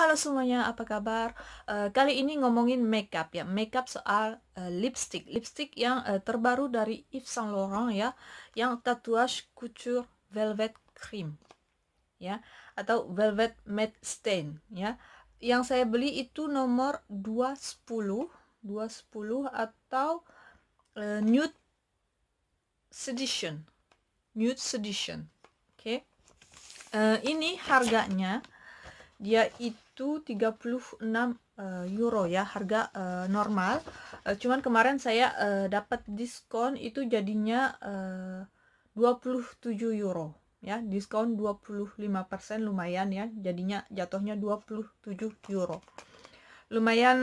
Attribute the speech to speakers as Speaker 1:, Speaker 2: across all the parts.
Speaker 1: Halo semuanya, apa kabar? Uh, kali ini ngomongin makeup ya, makeup soal uh, lipstick, lipstick yang uh, terbaru dari Yves Saint Laurent ya, yang Tatouage Couture Velvet Cream ya, atau Velvet Matte Stain ya. Yang saya beli itu nomor 210, 210 atau uh, Nude Sedition, Nude Sedition, oke. Okay. Uh, ini harganya dia itu itu 36 eh, euro ya harga uh, normal uh, cuman kemarin saya uh, dapat diskon itu jadinya uh, 27 euro ya diskon 25% lumayan ya jadinya jatuhnya 27 euro lumayan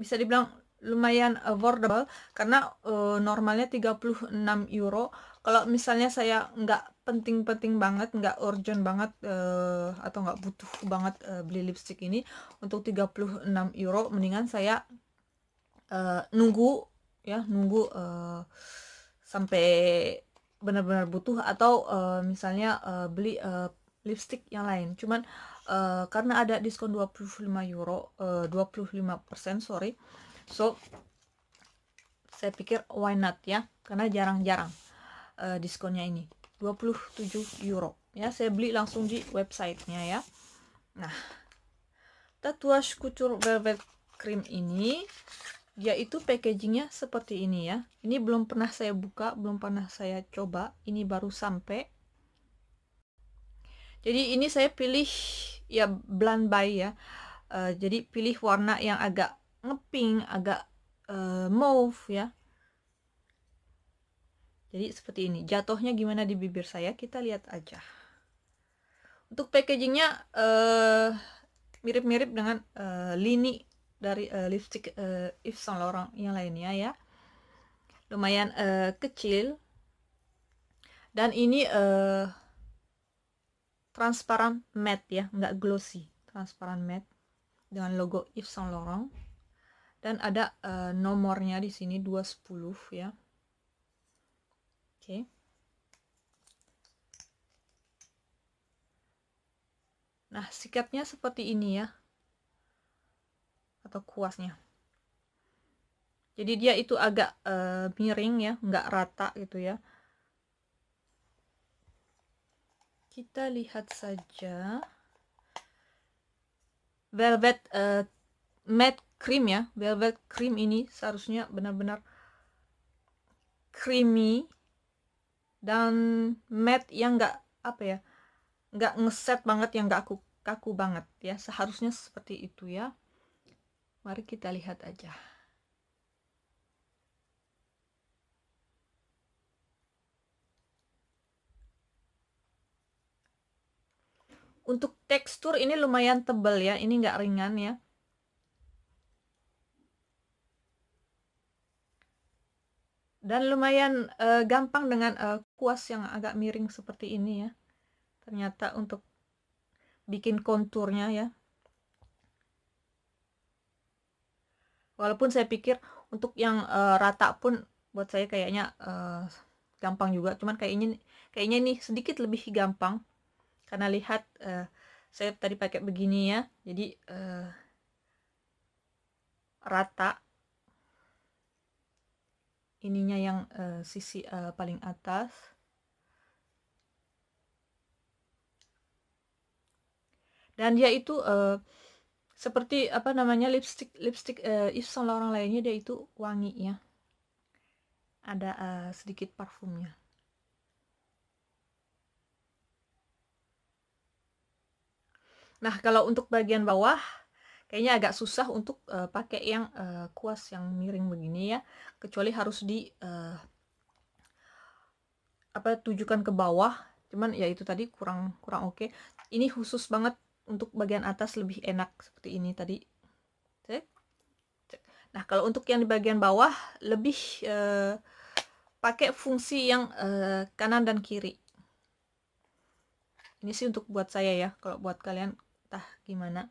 Speaker 1: bisa dibilang lumayan affordable karena uh, normalnya 36 euro kalau misalnya saya nggak penting-penting banget nggak urgent banget uh, atau nggak butuh banget uh, beli lipstick ini untuk 36 euro mendingan saya uh, nunggu ya nunggu uh, sampai benar-benar butuh atau uh, misalnya uh, beli uh, lipstick yang lain cuman uh, karena ada diskon 25 euro uh, 25% sorry so saya pikir why not ya karena jarang-jarang uh, diskonnya ini 27 euro ya saya beli langsung di websitenya ya nah tatuas couture velvet cream ini dia itu packagingnya seperti ini ya ini belum pernah saya buka belum pernah saya coba ini baru sampai jadi ini saya pilih ya blend by ya uh, jadi pilih warna yang agak ngeping agak uh, mauve ya jadi seperti ini, jatuhnya gimana di bibir saya kita lihat aja. Untuk packagingnya eh, mirip-mirip uh, dengan uh, lini dari uh, lipstick uh, Yves Saint Laurent yang lainnya ya. Lumayan uh, kecil. Dan ini uh, transparan matte ya, nggak glossy. Transparan matte dengan logo Yves Saint Laurent. Dan ada uh, nomornya di sini 210 ya. Okay. Nah, sikatnya seperti ini ya. Atau kuasnya. Jadi dia itu agak e, miring ya, nggak rata gitu ya. Kita lihat saja. Velvet e, matte cream ya. Velvet cream ini seharusnya benar-benar creamy dan matte yang nggak apa ya nggak ngeset banget yang nggak aku kaku banget ya seharusnya seperti itu ya mari kita lihat aja untuk tekstur ini lumayan tebal ya ini nggak ringan ya dan lumayan uh, gampang dengan uh, kuas yang agak miring seperti ini ya ternyata untuk bikin konturnya ya walaupun saya pikir untuk yang uh, rata pun buat saya kayaknya uh, gampang juga cuman kayaknya kayaknya ini sedikit lebih gampang karena lihat uh, saya tadi pakai begini ya jadi uh, rata ininya yang uh, sisi uh, paling atas dan dia itu uh, seperti apa namanya lipstick lipstick uh, Yves Saint Laurent lainnya dia itu wangi ya ada uh, sedikit parfumnya nah kalau untuk bagian bawah kayaknya agak susah untuk uh, pakai yang uh, kuas yang miring begini ya kecuali harus di uh, apa tujukan ke bawah cuman ya itu tadi kurang kurang oke okay. ini khusus banget untuk bagian atas lebih enak seperti ini tadi nah kalau untuk yang di bagian bawah lebih uh, pakai fungsi yang uh, kanan dan kiri ini sih untuk buat saya ya kalau buat kalian entah gimana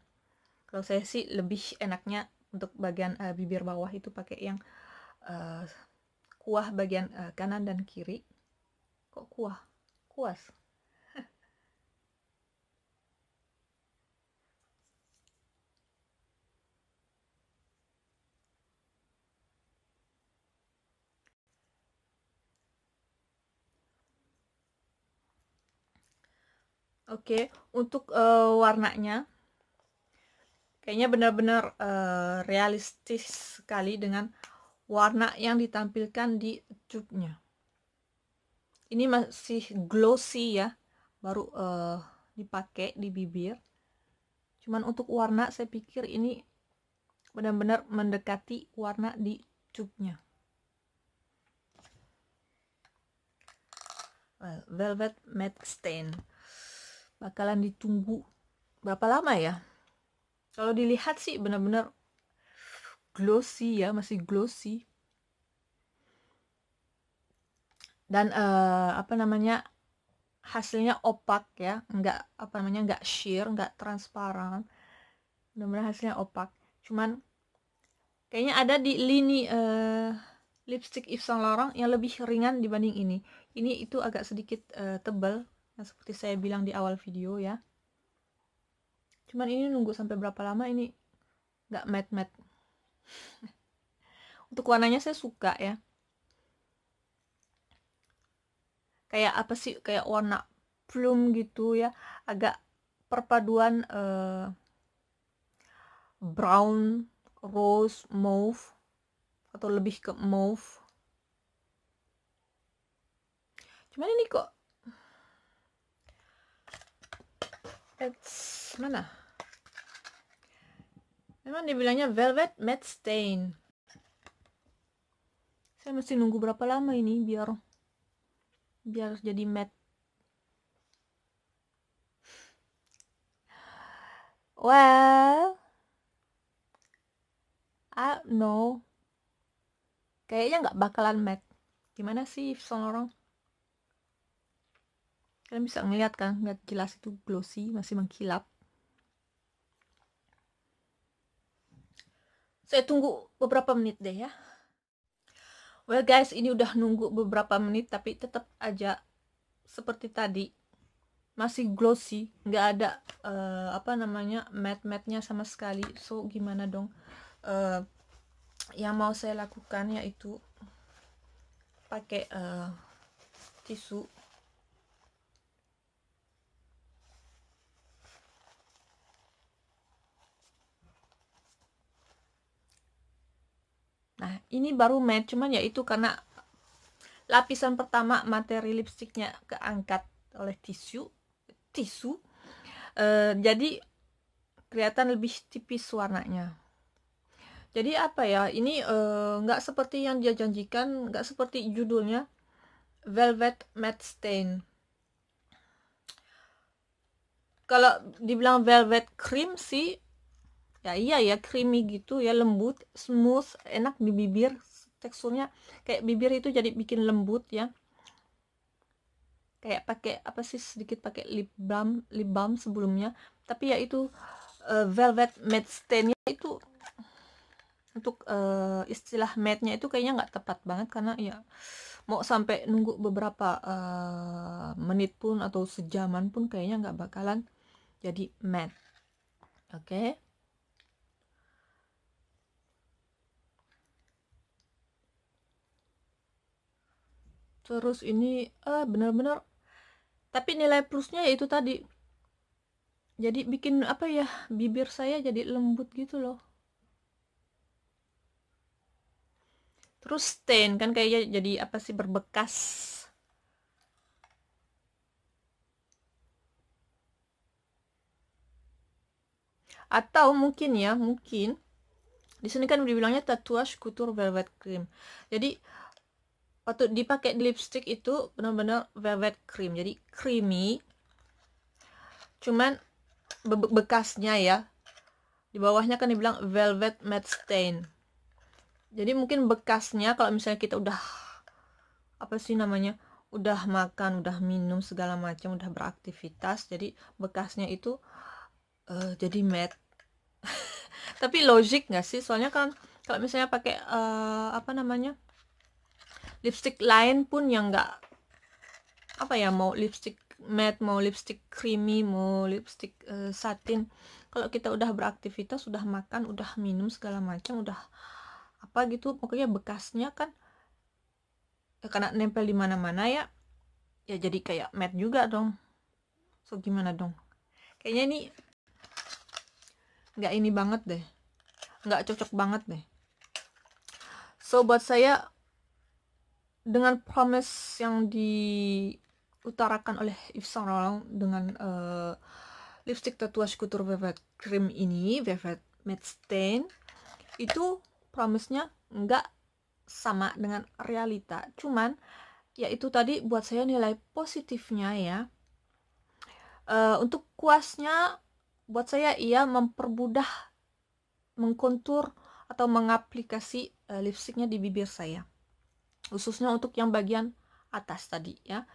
Speaker 1: kalau saya sih lebih enaknya untuk bagian uh, bibir bawah itu pakai yang uh, kuah bagian uh, kanan dan kiri kok kuah kuas Oke, okay. untuk uh, warnanya kayaknya benar-benar uh, realistis sekali dengan warna yang ditampilkan di cupnya ini masih glossy ya baru uh, dipakai di bibir cuman untuk warna saya pikir ini benar-benar mendekati warna di cupnya velvet matte stain bakalan ditunggu berapa lama ya kalau dilihat sih benar-benar glossy ya masih glossy dan uh, apa namanya hasilnya opak ya nggak apa namanya nggak sheer nggak transparan benar-benar hasilnya opak cuman kayaknya ada di lini uh, lipstick Yves Saint Laurent yang lebih ringan dibanding ini ini itu agak sedikit uh, tebal yang seperti saya bilang di awal video ya cuman ini nunggu sampai berapa lama ini nggak matte matte untuk warnanya saya suka ya kayak apa sih kayak warna plum gitu ya agak perpaduan uh, brown rose mauve atau lebih ke mauve cuman ini kok it's mana Memang dibilangnya velvet matte stain. Saya mesti nunggu berapa lama ini biar biar jadi matte. Well, I don't know. Kayaknya nggak bakalan matte. Gimana sih Yves Saint Kalian bisa ngeliat kan, nggak jelas itu glossy, masih mengkilap. Saya tunggu beberapa menit deh ya. Well guys, ini udah nunggu beberapa menit tapi tetap aja seperti tadi masih glossy, nggak ada uh, apa namanya matte matte-nya sama sekali. So gimana dong? Uh, yang mau saya lakukan yaitu pakai uh, tisu ini baru matte cuman ya itu karena lapisan pertama materi lipstiknya keangkat oleh tisu tisu uh, jadi kelihatan lebih tipis warnanya jadi apa ya ini eh, nggak uh, seperti yang dia janjikan nggak seperti judulnya velvet matte stain kalau dibilang velvet cream sih ya iya ya creamy gitu ya lembut smooth enak di bibir teksturnya kayak bibir itu jadi bikin lembut ya kayak pakai apa sih sedikit pakai lip balm lip balm sebelumnya tapi ya itu uh, velvet matte stainnya itu untuk uh, istilah matte-nya itu kayaknya nggak tepat banget karena ya mau sampai nunggu beberapa uh, menit pun atau sejaman pun kayaknya nggak bakalan jadi matte oke okay? terus ini eh benar-benar, tapi nilai plusnya yaitu tadi jadi bikin apa ya bibir saya jadi lembut gitu loh terus stain kan kayaknya jadi apa sih berbekas atau mungkin ya mungkin di sini kan dibilangnya tatuage couture velvet cream jadi waktu dipakai di lipstick itu benar-benar velvet cream jadi creamy cuman be bekasnya ya di bawahnya kan dibilang velvet matte stain jadi mungkin bekasnya kalau misalnya kita udah apa sih namanya udah makan udah minum segala macam udah beraktivitas jadi bekasnya itu uh, jadi matte tapi logik nggak sih soalnya kan kalau misalnya pakai uh, apa namanya lipstick lain pun yang nggak apa ya mau lipstick matte mau lipstick creamy mau lipstick uh, satin kalau kita udah beraktivitas sudah makan udah minum segala macam udah apa gitu pokoknya bekasnya kan ya, karena nempel di mana-mana ya ya jadi kayak matte juga dong so gimana dong kayaknya ini nggak ini banget deh nggak cocok banget deh so buat saya dengan promise yang diutarakan oleh Yves Saint Laurent dengan uh, lipstick tatuage couture velvet cream ini velvet matte stain itu promise-nya nggak sama dengan realita cuman ya itu tadi buat saya nilai positifnya ya uh, untuk kuasnya buat saya ia memperbudah mengkontur atau mengaplikasi uh, lipstiknya di bibir saya khususnya untuk yang bagian atas tadi ya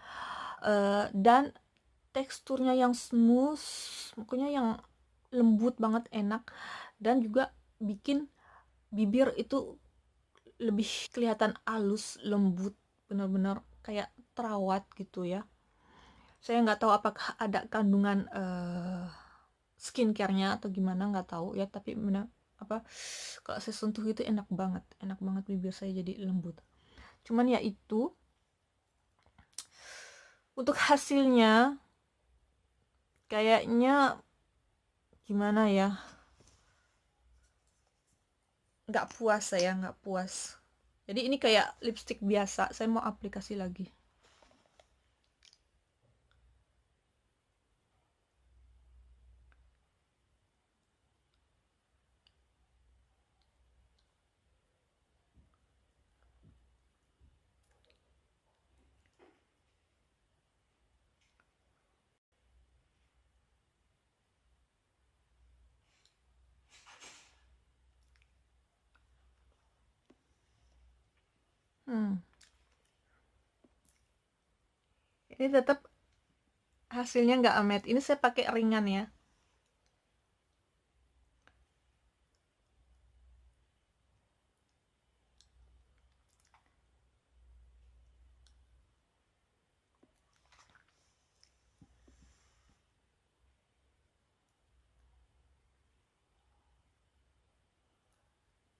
Speaker 1: uh, dan teksturnya yang smooth pokoknya yang lembut banget enak dan juga bikin bibir itu lebih kelihatan halus lembut bener-bener kayak terawat gitu ya saya nggak tahu apakah ada kandungan uh, skincarenya atau gimana nggak tahu ya tapi bener, apa kalau saya sentuh itu enak banget enak banget bibir saya jadi lembut cuman ya itu untuk hasilnya kayaknya gimana ya nggak puas saya nggak puas jadi ini kayak lipstick biasa saya mau aplikasi lagi hmm. ini tetap hasilnya nggak amet ini saya pakai ringan ya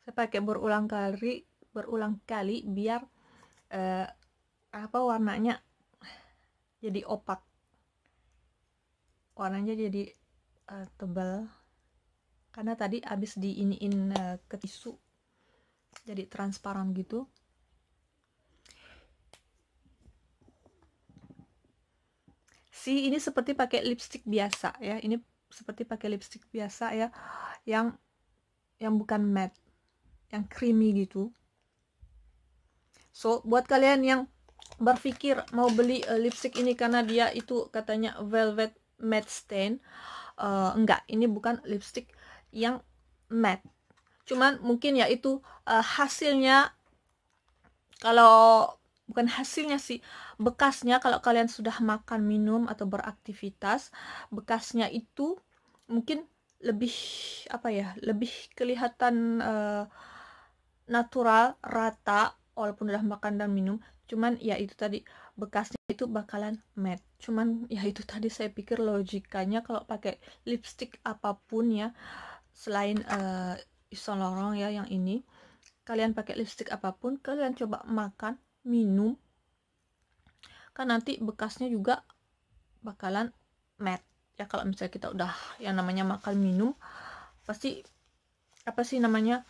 Speaker 1: saya pakai berulang kali berulang kali biar uh, apa warnanya jadi opak warnanya jadi uh, tebal karena tadi abis diiniin uh, ke tisu jadi transparan gitu si ini seperti pakai lipstick biasa ya ini seperti pakai lipstick biasa ya yang yang bukan matte yang creamy gitu so buat kalian yang berpikir mau beli uh, lipstick ini karena dia itu katanya velvet matte stain uh, enggak ini bukan lipstick yang matte cuman mungkin ya itu uh, hasilnya kalau bukan hasilnya sih bekasnya kalau kalian sudah makan minum atau beraktivitas bekasnya itu mungkin lebih apa ya lebih kelihatan uh, natural rata walaupun udah makan dan minum cuman ya itu tadi bekasnya itu bakalan matte cuman ya itu tadi saya pikir logikanya kalau pakai lipstick apapun ya selain uh, Yves Saint ya yang ini kalian pakai lipstick apapun kalian coba makan minum kan nanti bekasnya juga bakalan matte ya kalau misalnya kita udah yang namanya makan minum pasti apa sih namanya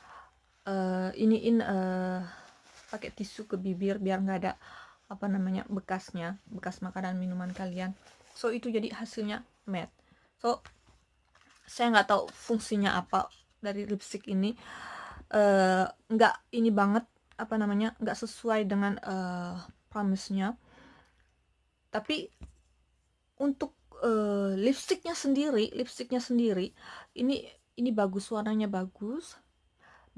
Speaker 1: uh, iniin uh, pakai tisu ke bibir biar nggak ada apa namanya bekasnya bekas makanan minuman kalian so itu jadi hasilnya matte so saya nggak tahu fungsinya apa dari lipstick ini eh, nggak uh, ini banget apa namanya nggak sesuai dengan uh, promise-nya tapi untuk uh, lipsticknya sendiri lipsticknya sendiri ini ini bagus warnanya bagus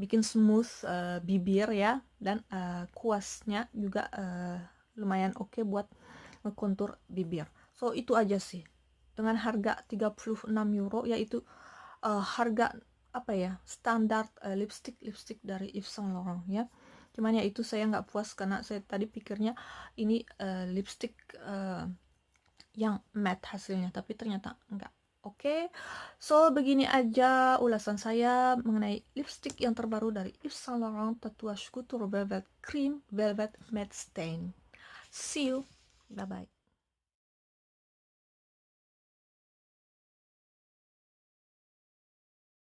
Speaker 1: bikin smooth uh, bibir ya dan uh, kuasnya juga uh, lumayan oke okay buat ngekontur bibir so itu aja sih dengan harga 36 euro yaitu uh, harga apa ya standar uh, lipstick lipstick dari Yves Saint Laurent ya cuman ya itu saya nggak puas karena saya tadi pikirnya ini uh, lipstick uh, yang matte hasilnya tapi ternyata enggak Oke, okay? so begini aja ulasan saya mengenai lipstick yang terbaru dari Yves Saint Laurent Tatouage Couture Velvet Cream Velvet Matte Stain. See you, bye-bye.